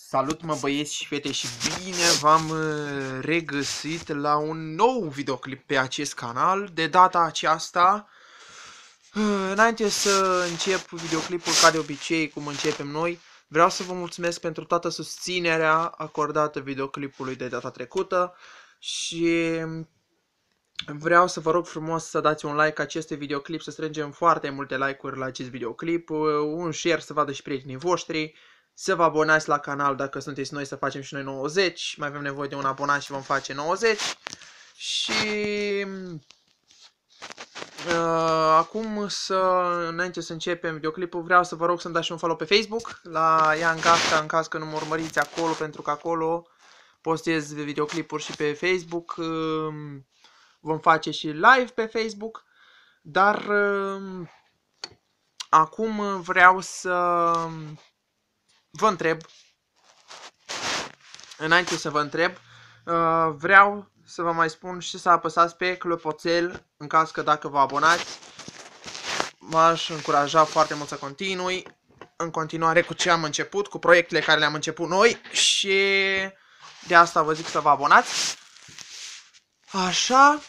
Salut mă băieți și fete și bine v-am uh, regăsit la un nou videoclip pe acest canal. De data aceasta, uh, înainte să încep videoclipul ca de obicei, cum începem noi, vreau să vă mulțumesc pentru toată susținerea acordată videoclipului de data trecută și Vreau să vă rog frumos să dați un like acestui videoclip, să strângem foarte multe like-uri la acest videoclip, uh, un share să vadă și prietenii voștri să vă abonați la canal dacă sunteți noi să facem și noi 90. Mai avem nevoie de un abonat și vom face 90. Și... Uh, acum să, înainte să începem videoclipul, vreau să vă rog să-mi dați și un follow pe Facebook la Ian Gafta în caz că nu mă urmăriți acolo, pentru că acolo postez videoclipuri și pe Facebook. Uh, vom face și live pe Facebook, dar uh, acum vreau să vă întreb, înainte să vă întreb, uh, vreau să vă mai spun și să apăsați pe clopoțel în caz că dacă vă abonați, m-aș încuraja foarte mult să continui în continuare cu ce am început, cu proiectele care le-am început noi și de asta vă zic să vă abonați. Așa,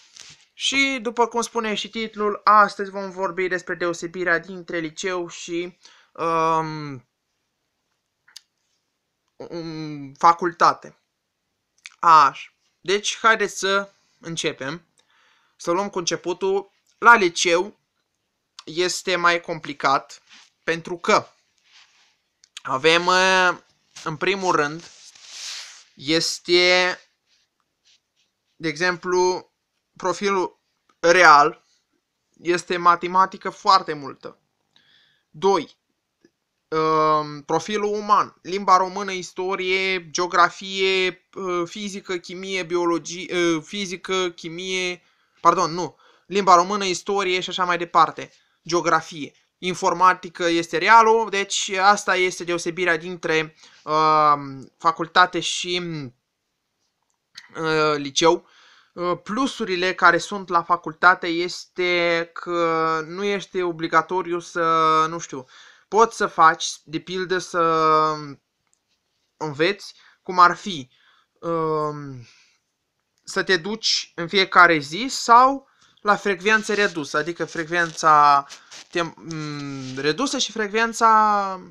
și după cum spune și titlul, astăzi vom vorbi despre deosebirea dintre liceu și um, în facultate. Așa. Deci, haideți să începem. Să luăm cu începutul. La liceu este mai complicat pentru că avem, ă, în primul rând, este, de exemplu, profilul real este matematică foarte multă. 2. Ehm, profilul uman, limba română, istorie, geografie, ă, fizică, chimie, biologie, ă, fizică, chimie, pardon, nu, limba română, istorie și așa mai departe, geografie. Informatică este realul, deci asta este deosebirea dintre uh, facultate și uh, liceu. Uh, plusurile care sunt la facultate este că nu este obligatoriu să, nu știu, uh, Poți să faci, de pildă, să înveți cum ar fi um, să te duci în fiecare zi sau la frecvență redusă, adică frecvența mm, redusă și frecvența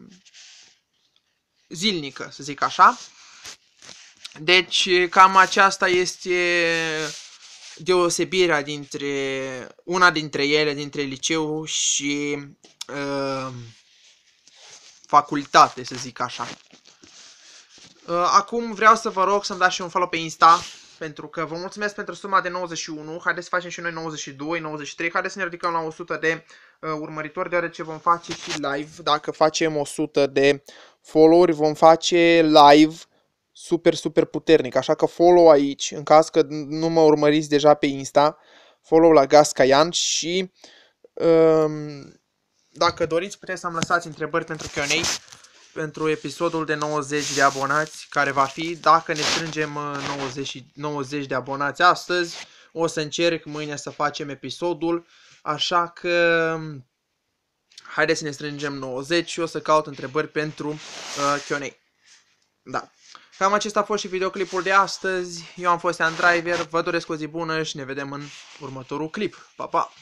zilnică, să zic așa. Deci cam aceasta este deosebirea dintre una dintre ele, dintre liceu și uh, facultate, să zic așa. Uh, acum vreau să vă rog să-mi dați și un follow pe Insta, pentru că vă mulțumesc pentru suma de 91, haideți să facem și noi 92, 93, haideți să ne ridicăm la 100 de uh, urmăritori, deoarece vom face și live, dacă facem 100 de follow vom face live super, super puternic, așa că follow aici, în caz că nu mă urmăriți deja pe Insta, follow la Gascaian și um, dacă doriți, puteți să-mi lăsați întrebări pentru Q&A pentru episodul de 90 de abonați, care va fi, dacă ne strângem 90, uh, 90 de abonați astăzi, o să încerc mâine să facem episodul, așa că um, haideți să ne strângem 90 și o să caut întrebări pentru uh, Q&A. Da. Cam acesta a fost și videoclipul de astăzi. Eu am fost Andriver, vă doresc o zi bună și ne vedem în următorul clip. Pa, pa!